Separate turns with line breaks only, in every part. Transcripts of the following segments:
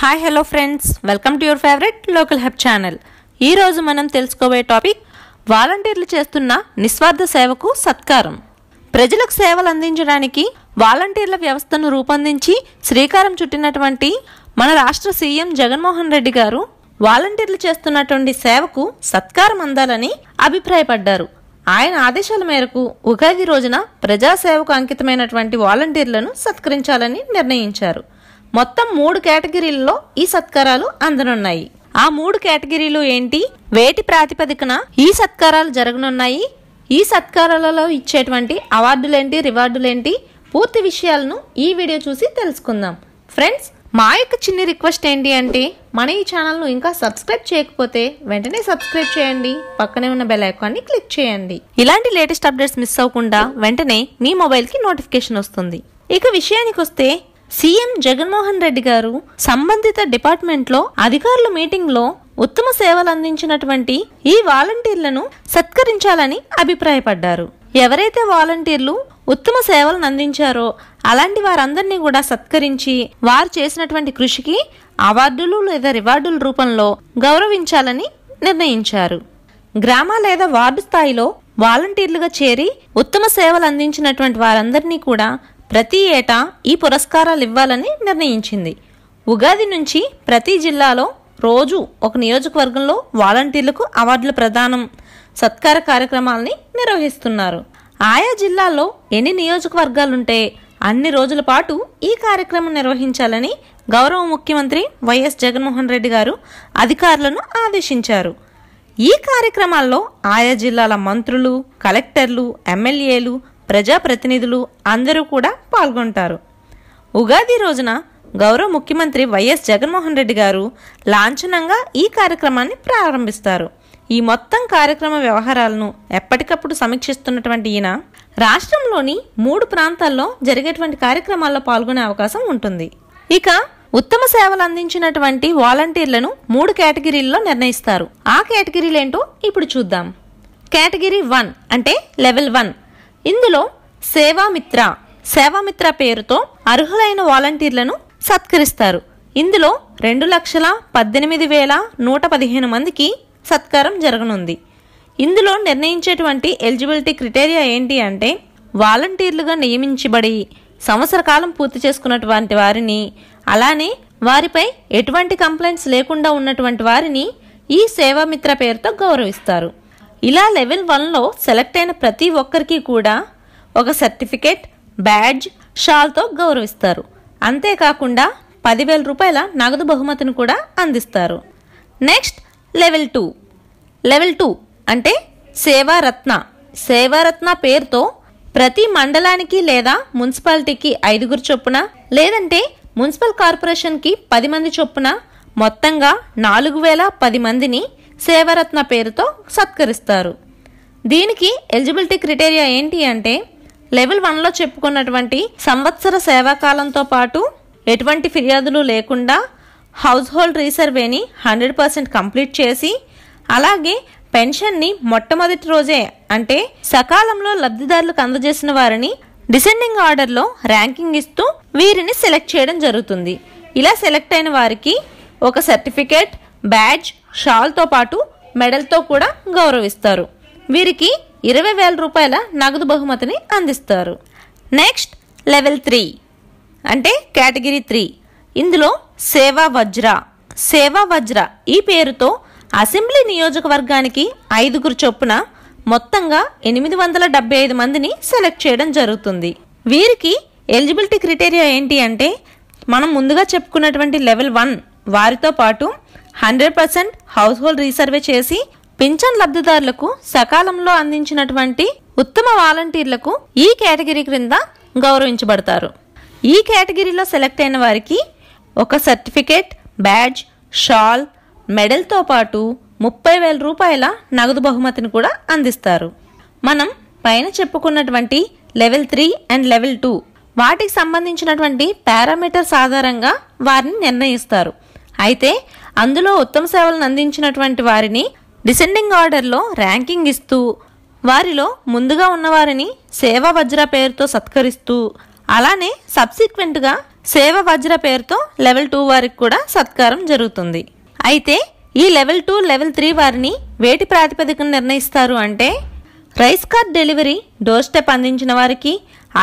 hi hello friends welcome to your favourite local hub channel ఈరోజు మనం తెలుసుకోబోయే topic వాలంటీర్లు చేస్తున్న నిస్వార్థ సేవకు సత్కారం ప్రజలకు సేవలు అందించడానికి వాలంటీర్ల వ్యవస్థను రూపొందించి శ్రీకారం చుట్టినటువంటి మన రాష్ట్ర సీఎం జగన్మోహన్ రెడ్డి గారు వాలంటీర్లు చేస్తున్నటువంటి సేవకు సత్కారం అందాలని అభిప్రాయపడ్డారు ఆయన ఆదేశాల మేరకు ఉగాది రోజున ప్రజాసేవకు అంకితమైనటువంటి వాలంటీర్లను సత్కరించాలని నిర్ణయించారు మొత్తం మూడు కేటగిరీల్లో ఈ సత్కారాలు అందనున్నాయి ఆ మూడు కేటగిరీలు ఏంటి వేటి ప్రాతిపదికన ఈ సత్కారాలు జరగనున్నాయి ఈ సత్కారాలలో ఇచ్చేటువంటి అవార్డులేంటి రివార్డులేంటి పూర్తి విషయాలను ఈ వీడియో చూసి తెలుసుకుందాం ఫ్రెండ్స్ మా యొక్క చిన్న రిక్వెస్ట్ ఏంటి అంటే మన ఈ ఛానల్ను ఇంకా సబ్స్క్రైబ్ చేయకపోతే వెంటనే సబ్స్క్రైబ్ చేయండి పక్కనే ఉన్న బెల్ ఐకాన్ని క్లిక్ చేయండి ఇలాంటి లేటెస్ట్ అప్డేట్స్ మిస్ అవ్వకుండా వెంటనే మీ మొబైల్కి నోటిఫికేషన్ వస్తుంది ఇక విషయానికి వస్తే సీఎం జగన్మోహన్ రెడ్డి గారు సంబంధిత డిపార్ట్మెంట్లో అధికారుల మీటింగ్లో ఉత్తమ సేవలు అందించినటువంటి ఈ వాలంటీర్లను సత్కరించాలని అభిప్రాయపడ్డారు ఎవరైతే వాలంటీర్లు ఉత్తమ సేవలను అందించారో అలాంటి వారందరినీ కూడా సత్కరించి వారు చేసినటువంటి కృషికి అవార్డులు లేదా రివార్డుల రూపంలో గౌరవించాలని నిర్ణయించారు గ్రామ లేదా వార్డు స్థాయిలో వాలంటీర్లుగా చేరి ఉత్తమ సేవలు అందించినటువంటి వారందరినీ కూడా ప్రతి ఏటా ఈ పురస్కారాలు ఇవ్వాలని నిర్ణయించింది ఉగాది నుంచి ప్రతి జిల్లాలో రోజు ఒక నియోజకవర్గంలో వాలంటీర్లకు అవార్డుల ప్రదానం సత్కార కార్యక్రమాలని నిర్వహిస్తున్నారు ఆయా జిల్లాల్లో ఎన్ని నియోజకవర్గాలుంటే అన్ని రోజుల పాటు ఈ కార్యక్రమం నిర్వహించాలని గౌరవ ముఖ్యమంత్రి వైఎస్ జగన్మోహన్ రెడ్డి గారు అధికారులను ఆదేశించారు ఈ కార్యక్రమాల్లో ఆయా జిల్లాల మంత్రులు కలెక్టర్లు ఎమ్మెల్యేలు ప్రజాప్రతినిధులు అందరూ కూడా పాల్గొంటారు ఉగాది రోజున గౌరవ ముఖ్యమంత్రి వైఎస్ జగన్మోహన్ రెడ్డి గారు లాంఛనంగా ఈ కార్యక్రమాన్ని ప్రారంభిస్తారు ఈ మొత్తం కార్యక్రమ వ్యవహారాలను ఎప్పటికప్పుడు సమీక్షిస్తున్నటువంటి ఈయన రాష్ట్రంలోని మూడు ప్రాంతాల్లో జరిగేటువంటి కార్యక్రమాల్లో పాల్గొనే అవకాశం ఉంటుంది ఇక ఉత్తమ సేవలు అందించినటువంటి వాలంటీర్లను మూడు కేటగిరీల్లో నిర్ణయిస్తారు ఆ కేటగిరీలేంటో ఇప్పుడు చూద్దాం కేటగిరీ వన్ అంటే లెవెల్ వన్ ఇందులో సేవామిత్ర సేవామిత్ర పేరుతో అర్హులైన వాలంటీర్లను సత్కరిస్తారు ఇందులో రెండు లక్షల పద్దెనిమిది వేల నూట పదిహేను మందికి సత్కారం జరగనుంది ఇందులో నిర్ణయించేటువంటి ఎలిజిబిలిటీ క్రిటేరియా ఏంటి అంటే వాలంటీర్లుగా నియమించబడి సంవత్సర కాలం పూర్తి చేసుకున్నటువంటి వారిని అలానే వారిపై ఎటువంటి కంప్లైంట్స్ లేకుండా ఉన్నటువంటి వారిని ఈ సేవామిత్ర పేరుతో గౌరవిస్తారు ఇలా లెవెల్ వన్లో సెలెక్ట్ అయిన ప్రతి ఒక్కరికి కూడా ఒక సర్టిఫికేట్ బ్యాడ్జ్ షాల్తో గౌరవిస్తారు అంతేకాకుండా పదివేల రూపాయల నగదు బహుమతిని కూడా అందిస్తారు next level two level two అంటే సేవారత్న సేవారత్న పేరుతో ప్రతి మండలానికి లేదా మున్సిపాలిటీకి ఐదుగురు చొప్పున లేదంటే మున్సిపల్ కార్పొరేషన్కి పది మంది చొప్పున మొత్తంగా నాలుగు వేల పది మందిని సేవరత్న పేరుతో సత్కరిస్తారు దీనికి ఎలిజిబిలిటీ క్రిటేరియా ఏంటి అంటే లెవెల్ వన్లో చెప్పుకున్నటువంటి సంవత్సర సేవాకాలంతో పాటు ఎటువంటి ఫిర్యాదులు లేకుండా హౌస్ హోల్డ్ రీసర్వేని హండ్రెడ్ పర్సెంట్ కంప్లీట్ చేసి అలాగే పెన్షన్ని మొట్టమొదటి రోజే అంటే సకాలంలో లబ్ధిదారులకు అందజేసిన వారిని డిసెండింగ్ ఆర్డర్లో ర్యాంకింగ్ ఇస్తూ వీరిని సెలెక్ట్ చేయడం జరుగుతుంది ఇలా సెలెక్ట్ అయిన వారికి ఒక సర్టిఫికేట్ బ్యాడ్జ్ షాల్తో పాటు మెడల్తో కూడా గౌరవిస్తారు వీరికి ఇరవై వేల రూపాయల నగదు బహుమతిని అందిస్తారు నెక్స్ట్ లెవెల్ త్రీ అంటే కేటగిరీ త్రీ ఇందులో సేవా వజ్ర సేవా వజ్ర ఈ పేరుతో అసెంబ్లీ నియోజకవర్గానికి ఐదుగురు చొప్పున మొత్తంగా ఎనిమిది వందల డెబ్బై ఐదు మందిని సెలెక్ట్ చేయడం జరుగుతుంది వీరికి ఎలిజిబిలిటీ క్రిటేరియా ఏంటి అంటే మనం ముందుగా చెప్పుకున్నటువంటి లెవెల్ వన్ వారితో పాటు hundred percent household resurvey చేసి పింఛన్ లబ్ధిదారులకు సకాలంలో అందించినటువంటి ఉత్తమ వాలంటీర్లకు ఈ కేటగిరీ క్రింద గౌరవించబడతారు ఈ కేటగిరీలో సెలెక్ట్ అయిన వారికి ఒక సర్టిఫికేట్ బ్యాడ్జ్ షాల్ మెడల్తో పాటు ముప్పై వేల రూపాయల నగదు బహుమతిని కూడా అందిస్తారు మనం పైన చెప్పుకున్నటువంటి level three and level two వాటికి సంబంధించినటువంటి పారామీటర్స్ ఆధారంగా వారిని నిర్ణయిస్తారు అయితే అందులో ఉత్తమ సేవలను అందించినటువంటి వారిని డిసెండింగ్ ఆర్డర్లో ర్యాంకింగ్ ఇస్తూ వారిలో ముందుగా ఉన్నవారిని సేవ వజ్ర పేరుతో సత్కరిస్తూ అలానే సబ్సిక్వెంట్గా సేవ వజ్ర పేరుతో లెవెల్ టూ వారికి కూడా సత్కారం జరుగుతుంది అయితే ఈ లెవెల్ టూ లెవెల్ త్రీ వారిని వేటి ప్రాతిపదికన నిర్ణయిస్తారు అంటే rice card delivery doorstep అందించిన వారికి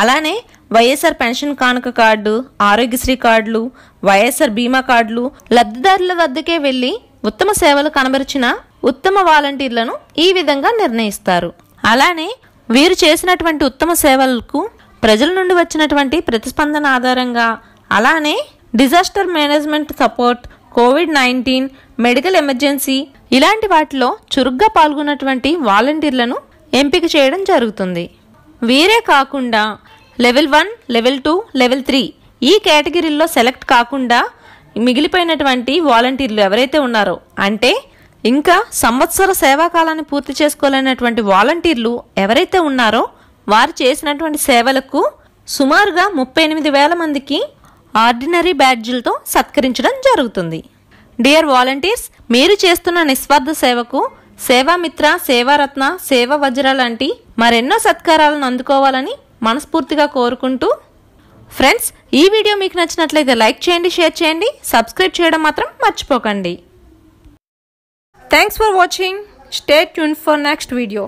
అలానే వైఎస్ఆర్ పెన్షన్ కానుక కార్డు ఆరోగ్యశ్రీ కార్డులు వైఎస్ఆర్ బీమా కార్డులు లబ్ధిదారుల వద్దకే వెళ్లి ఉత్తమ సేవలు కనబరిచిన ఉత్తమ వాలంటీర్లను ఈ విధంగా నిర్ణయిస్తారు అలానే వీరు చేసినటువంటి ఉత్తమ సేవలకు ప్రజల నుండి వచ్చినటువంటి ప్రతిస్పందన ఆధారంగా అలానే disaster management support COVID nineteen medical emergency ఇలాంటి వాటిలో చురుగ్గా పాల్గొన్నటువంటి వాలంటీర్లను ఎంపిక చేయడం జరుగుతుంది వీరే కాకుండా level one level two level three ఈ కేటగిరీల్లో సెలెక్ట్ కాకుండా మిగిలిపోయినటువంటి వాలంటీర్లు ఎవరైతే ఉన్నారో అంటే ఇంకా సంవత్సర సేవాకాలాన్ని పూర్తి చేసుకోలేనటువంటి వాలంటీర్లు ఎవరైతే ఉన్నారో వారు చేసినటువంటి సేవలకు సుమారుగా ముప్పై ఎనిమిది వేల మందికి ఆర్డినరీ బ్యాడ్జీలతో సత్కరించడం జరుగుతుంది డియర్ వాలంటీర్స్ మీరు చేస్తున్న నిస్వార్థ సేవకు సేవామిత్ర సేవారత్న సేవా వజ్ర లాంటి మరెన్నో సత్కారాలను అందుకోవాలని మనస్ఫూర్తిగా కోరుకుంటూ ఫ్రెండ్స్ ఈ వీడియో మీకు నచ్చినట్లయితే లైక్ చేయండి షేర్ చేయండి సబ్స్క్రైబ్ చేయడం మాత్రం మర్చిపోకండి thanks for watching stay tune for next video